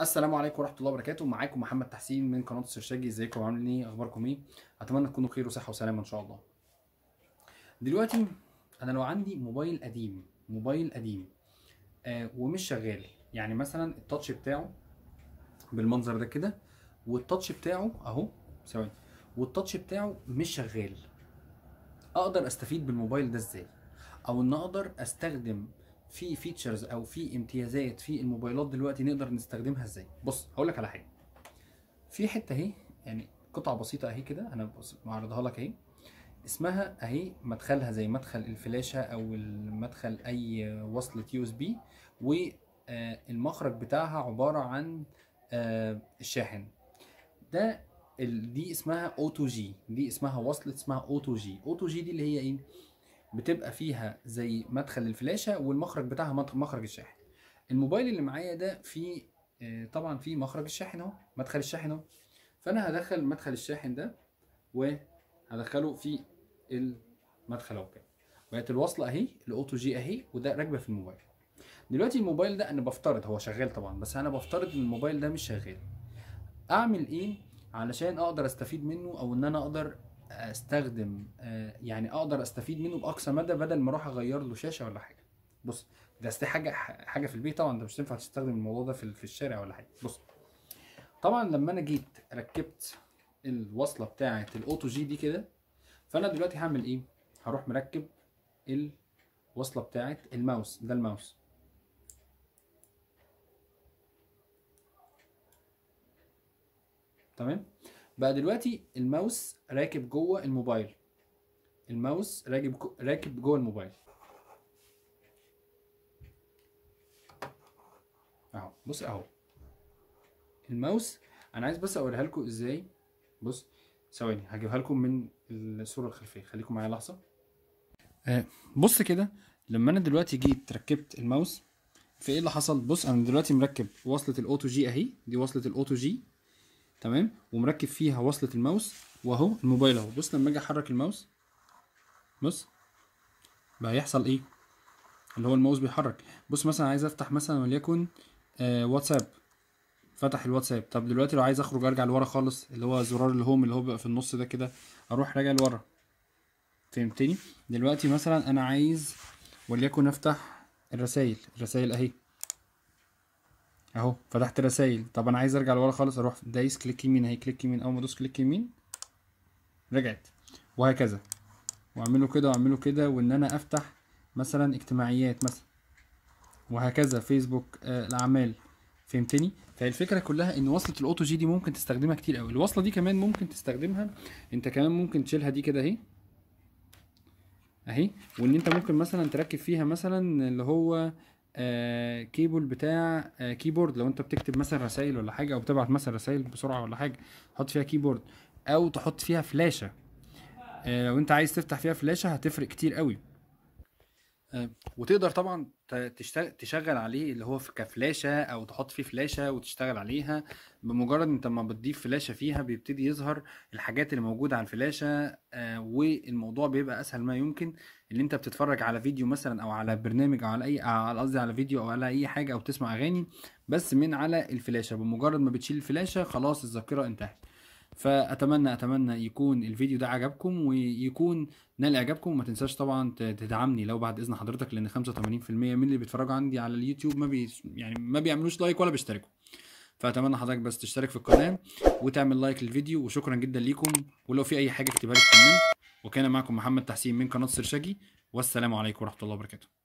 السلام عليكم ورحمه الله وبركاته معاكم محمد تحسين من قناه السرشاجي ازيكم عاملين ايه اخباركم ايه اتمنى تكونوا بخير وصحه وسلامه ان شاء الله دلوقتي انا لو عندي موبايل قديم موبايل قديم آه ومش شغال يعني مثلا التاتش بتاعه بالمنظر ده كده والتاتش بتاعه اهو ثواني والتاتش بتاعه مش شغال اقدر استفيد بالموبايل ده ازاي او ان اقدر استخدم في فيتشرز او في امتيازات في الموبايلات دلوقتي نقدر نستخدمها ازاي بص هقول لك على حاجه في حته اهي يعني قطعه بسيطه اهي كده انا معرضها لك اهي اسمها اهي مدخلها زي مدخل الفلاشه او المدخل اي وصله يو اس بي والمخرج آه، بتاعها عباره عن آه، الشاحن ده دي اسمها اوتو جي دي اسمها وصله اسمها اوتو جي اوتو جي دي اللي هي ايه بتبقى فيها زي مدخل الفلاشه والمخرج بتاعها مخرج الشاحن الموبايل اللي معايا ده فيه آه، طبعا فيه مخرج الشاحن اهو مدخل الشاحن اهو فانا هدخل مدخل الشاحن ده وهدخله في المدخل اهو بقت الوصله اهي الاوتو جي اهي وده راكبه في الموبايل دلوقتي الموبايل ده انا بفترض هو شغال طبعا بس انا بفترض ان الموبايل ده مش شغال اعمل ايه علشان اقدر استفيد منه او ان انا اقدر استخدم آه، يعني اقدر استفيد منه باقصى مدى بدل ما اروح اغير له شاشه ولا حاجه بص ده حاجه حاجه في البيت طبعا انت مش هتنفع تستخدم الموضوع ده في الشارع ولا حاجه بص طبعا لما انا جيت ركبت الوصله بتاعه الاوتو جي دي كده فانا دلوقتي هعمل ايه هروح مركب الوصله بتاعه الماوس ده الماوس تمام بقى دلوقتي الماوس راكب جوه الموبايل الماوس راكب راكب جوه الموبايل اهو بص اهو الماوس انا عايز بس اوريها لكم ازاي بص ثواني هجيبها لكم من الصوره الخلفيه خليكم معايا لحظه آه بص كده لما انا دلوقتي جيت ركبت الماوس في ايه اللي حصل بص انا دلوقتي مركب وصله الاوتو جي اهي دي وصله الاوتو جي تمام ومركب فيها وصله الماوس واهو الموبايل اهو بص لما اجي احرك الماوس بص بقى هيحصل ايه اللي هو الماوس بيحرك بص مثلا عايز افتح مثلا وليكن آه واتساب فتح الواتساب طب دلوقتي لو عايز اخرج ارجع لورا خالص اللي هو زرار الهوم اللي هو بيبقى في النص ده كده اروح راجع لورا فهمتني دلوقتي مثلا انا عايز وليكن افتح الرسائل الرسائل اهي اهو فتحت رسايل طب انا عايز ارجع لورا خالص اروح دايس كليك يمين اهي كليك يمين اول ما ادوس كليك يمين رجعت وهكذا واعمله كده واعمله كده وان انا افتح مثلا اجتماعيات مثلا وهكذا فيسبوك آه الاعمال فهمتني فالفكره كلها ان وصله الاوتو جي دي ممكن تستخدمها كتير قوي الوصله دي كمان ممكن تستخدمها انت كمان ممكن تشيلها دي كده اهي اهي وان انت ممكن مثلا تركب فيها مثلا اللي هو آه، كيبل بتاع آه، كيبورد لو انت بتكتب مثلا رسائل ولا حاجه او بتبعت مثلا رسائل بسرعه ولا حاجه حط فيها كيبورد او تحط فيها فلاشه آه، لو انت عايز تفتح فيها فلاشه هتفرق كتير قوي آه، وتقدر طبعا تشغل عليه اللي هو كفلاشه او تحط فيه فلاشه وتشتغل عليها بمجرد انت ما بتضيف فلاشه فيها بيبتدي يظهر الحاجات اللي موجوده على الفلاشه آه، والموضوع بيبقى اسهل ما يمكن اللي انت بتتفرج على فيديو مثلا او على برنامج او على اي آه، قصدي على فيديو او على اي حاجه او تسمع اغاني بس من على الفلاشه بمجرد ما بتشيل الفلاشه خلاص الذاكره انتهت فاتمنى اتمنى يكون الفيديو ده عجبكم ويكون نال اعجابكم وما تنساش طبعا تدعمني لو بعد اذن حضرتك لان 85% من اللي بيتفرجوا عندي على اليوتيوب ما بي يعني ما بيعملوش لايك ولا بيشتركوا فاتمنى حضرتك بس تشترك في القناه وتعمل لايك للفيديو وشكرا جدا ليكم ولو في اي حاجه اكتبها لي في الكومنت وكان معكم محمد تحسين من قناه سرشاجي والسلام عليكم ورحمه الله وبركاته